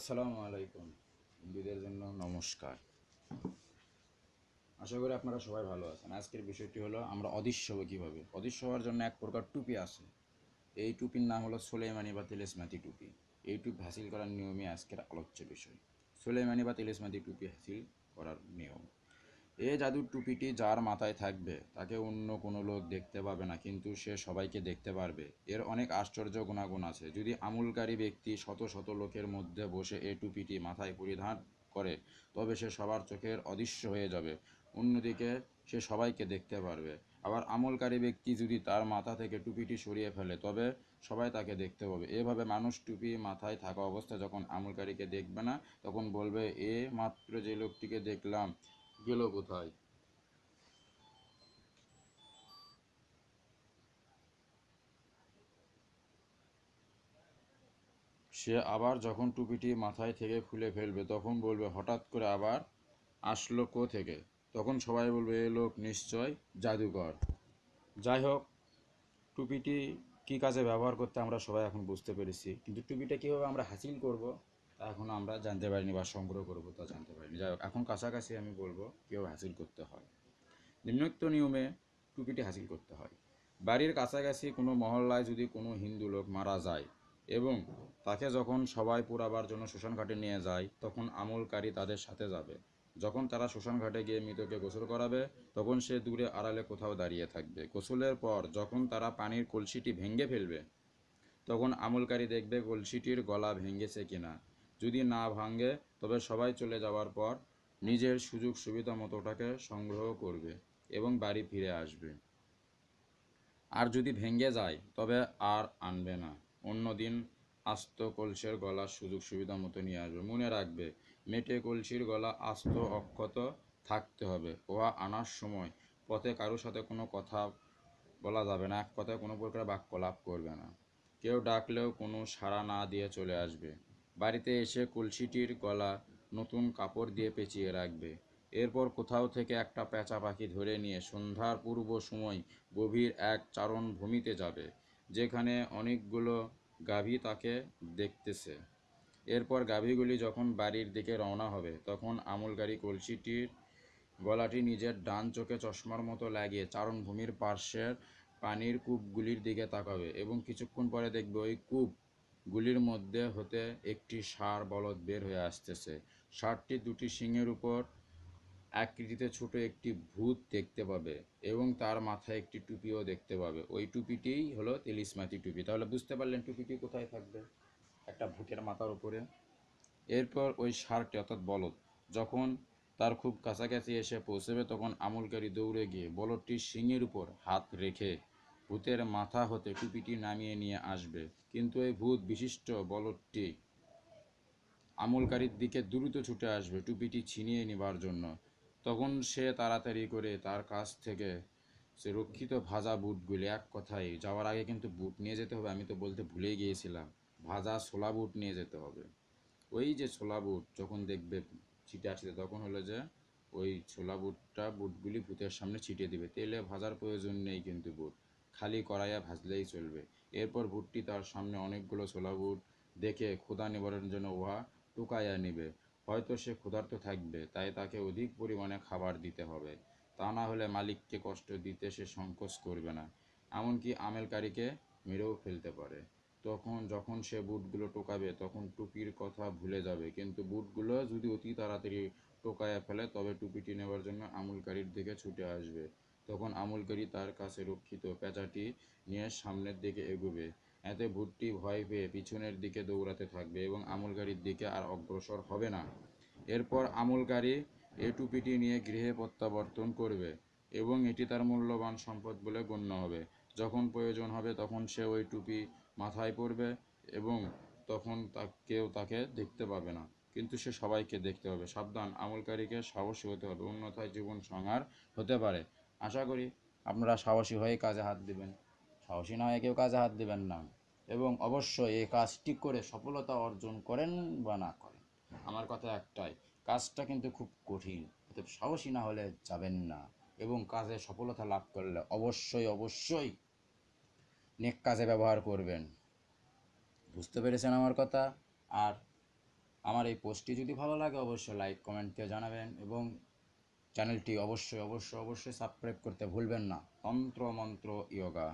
আসসালামু আলাইকুম হিন্দুদের জন্য নমস্কার আশা করি আপনারা সবাই ভালো আছেন আজকের বিষয়টি হলো আমরা অদৃশ্য হবো কীভাবে অদৃশ্য হওয়ার জন্য এক প্রকার টুপি আছে এই টুপির নাম হলো সোলেমানি বা তেলেসমাতি টুপি এই টুপি হাসিল করার নিয়মই আজকের আলোচ্য বিষয় সোলেমানি বা তেলেসমাতি টুপি হাসিল করার নিয়ম এ জাদুর টুপিটি যার মাথায় থাকবে তাকে অন্য কোনো লোক দেখতে পাবে না কিন্তু সে সবাইকে দেখতে পারবে এর অনেক আশ্চর্য গুণাগুণ আছে যদি আমুলকারী ব্যক্তি শত শত লোকের মধ্যে বসে এ টুপিটি মাথায় পরিধান করে তবে সে সবার চোখের অদৃশ্য হয়ে যাবে অন্যদিকে সে সবাইকে দেখতে পারবে আবার আমলকারী ব্যক্তি যদি তার মাথা থেকে টুপিটি সরিয়ে ফেলে তবে সবাই তাকে দেখতে পাবে এভাবে মানুষ টুপি মাথায় থাকা অবস্থায় যখন আমলকারীকে দেখবে না তখন বলবে এ মাত্র যে লোকটিকে দেখলাম গেল কোথায় সে আবার যখন টুপিটি মাথায় থেকে খুলে ফেলবে তখন বলবে হঠাৎ করে আবার আসলো কো থেকে তখন সবাই বলবে এ লোক নিশ্চয় জাদুকর যাই হোক টুপিটি কি কাজে ব্যবহার করতে আমরা সবাই এখন বুঝতে পেরেছি কিন্তু টুপিটা কীভাবে আমরা হাসিল করব এখন আমরা জানতে পারিনি বা সংগ্রহ করবো তা জানতে পারিনি যাই হোক এখন কাছাকাছি আমি বলবো কীভাবে হাসিল করতে হয় নিম্নোক্ত নিয়মে টুপিটি হাসিল করতে হয় বাড়ির কাছাকাছি কোনো মহল্লায় যদি কোনো হিন্দু লোক মারা যায় এবং তাকে যখন সবাই পোড়াবার জন্য শ্মশানঘাটে নিয়ে যায় তখন আমলকারী তাদের সাথে যাবে যখন তারা শ্মশানঘাটে গিয়ে মৃতকে গোসল করাবে তখন সে দূরে আড়ালে কোথাও দাঁড়িয়ে থাকবে গোসলের পর যখন তারা পানির কলসিটি ভেঙে ফেলবে তখন আমলকারী দেখবে কলসিটির গলা ভেঙেছে কিনা যদি না ভাঙে তবে সবাই চলে যাওয়ার পর নিজের সুযোগ সুবিধা মতো ওটাকে সংগ্রহ করবে এবং বাড়ি ফিরে আসবে আর যদি ভেঙে যায় তবে আর আনবে না অন্য দিন আস্ত কলসের গলা সুযোগ সুবিধা মতো নিয়ে আসবে মনে রাখবে মেটে কলসির গলা আস্ত অক্ষত থাকতে হবে উহা আনার সময় পথে কারোর সাথে কোনো কথা বলা যাবে না এক কথায় কোনো প্রকার বাক্য লাভ করবে না কেউ ডাকলেও কোনো সাড়া না দিয়ে চলে আসবে বাড়িতে এসে কলসিটির গলা নতুন কাপড় দিয়ে পেঁচিয়ে রাখবে এরপর কোথাও থেকে একটা পেঁচা পাখি ধরে নিয়ে সন্ধ্যার পূর্ব সময় গভীর এক চারণ ভূমিতে যাবে যেখানে অনেকগুলো গাভী তাকে দেখতেছে এরপর গাভীগুলি যখন বাড়ির দিকে রওনা হবে তখন আমলকারী কলসিটির গলাটি নিজের ডান চোখে চশমার মতো লাগিয়ে চারণভূমির পার্শ্বের পানির কূপগুলির দিকে তাকাবে এবং কিছুক্ষণ পরে দেখবে ওই কূপ গুলির মধ্যে হতে একটি ষাঁড় বলদ বের হয়ে আসতেছে সারটি দুটি শিংয়ের উপর আকৃতিতে ছোট একটি ভূত দেখতে পাবে এবং তার মাথায় একটি টুপিও দেখতে পাবে ওই টুপিটিই হলো তেলিসমাতি টুপি তাহলে বুঝতে পারলেন টুপিটি কোথায় থাকবে একটা ভূতের মাথার উপরে এরপর ওই ষাঁড়টি অর্থাৎ বলদ যখন তার খুব কাছাকাছি এসে পৌঁছবে তখন আমলকারী দৌড়ে গিয়ে বলদটির শিঙের উপর হাত রেখে ভূতের মাথা হতে টুপিটি নামিয়ে নিয়ে আসবে কিন্তু এই ভূত বিশিষ্ট বলদটি আমলকারীর দিকে দ্রুত ছুটে আসবে টুপিটি ছিনিয়ে নেবার জন্য তখন সে তাড়াতাড়ি করে তার কাছ থেকে সে রক্ষিত ভাজা বুটগুলি এক কথায় যাওয়ার আগে কিন্তু বুট নিয়ে যেতে হবে আমি তো বলতে ভুলে গিয়েছিলাম ভাজা ছোলা বুট নিয়ে যেতে হবে ওই যে ছোলা বুট যখন দেখবে ছিটে আসতে তখন হলো যে ওই ছোলা বুটটা বুটগুলি ভূতের সামনে ছিটিয়ে দিবে তেলে ভাজার প্রয়োজন নেই কিন্তু বুট খালি করাইয়া ভাজলেই চলবে এরপর ভুট্টি তার সামনে অনেকগুলো ছোলা বুট দেখে ক্ষুধা নিবারণের জন্য উহা টুকাইয়া নিবে হয়তো সে ক্ষুধার্ত থাকবে তাই তাকে অধিক পরিমাণে খাবার দিতে হবে তা না হলে মালিককে কষ্ট দিতে সে সংকোচ করবে না এমনকি আমেলকারীকে মেরেও ফেলতে পারে তখন যখন সে বুটগুলো টোকাবে তখন টুপির কথা ভুলে যাবে কিন্তু বুটগুলো যদি অতি তাড়াতাড়ি টোকায়া ফেলে তবে টুপিটি নেবার জন্য আমুলকারীর দিকে ছুটে আসবে তখন আমলকারী তার কাছে রক্ষিত পেঁচাটি নিয়ে সামনের দিকে এগুবে এতে ভুট্টি ভয় পেয়ে পিছনের দিকে দৌড়াতে থাকবে এবং আমলকারীর দিকে আর অগ্রসর হবে না এরপর আমলকারী এ টুপিটি নিয়ে গৃহে প্রত্যাবর্তন করবে এবং এটি তার মূল্যবান সম্পদ বলে গণ্য হবে যখন প্রয়োজন হবে তখন সে ওই টুপি মাথায় পরবে এবং তখন তা কেউ তাকে দেখতে পাবে না কিন্তু সে সবাইকে দেখতে হবে সাবধান আমলকারীকে সাহসী হতে হবে অন্যথায় জীবন সংহার হতে পারে আশা করি আপনারা সাহসী হয়ে কাজে হাত দেবেন সাহসী না হয়ে কেউ কাজে হাত দেবেন না এবং অবশ্যই এই কাজটি করে সফলতা অর্জন করেন বা না করেন আমার কথা একটাই কাজটা কিন্তু খুব কঠিন অতএব সাহসী না হলে যাবেন না এবং কাজে সফলতা লাভ করলে অবশ্যই অবশ্যই নেক কাজে ব্যবহার করবেন বুঝতে পেরেছেন আমার কথা আর আমার এই পোস্টটি যদি ভালো লাগে অবশ্যই লাইক কমেন্ট জানাবেন এবং চ্যানেলটি অবশ্যই অবশ্যই অবশ্যই সাবস্ক্রাইব করতে ভুলবেন না মন্ত্র ইয়োগা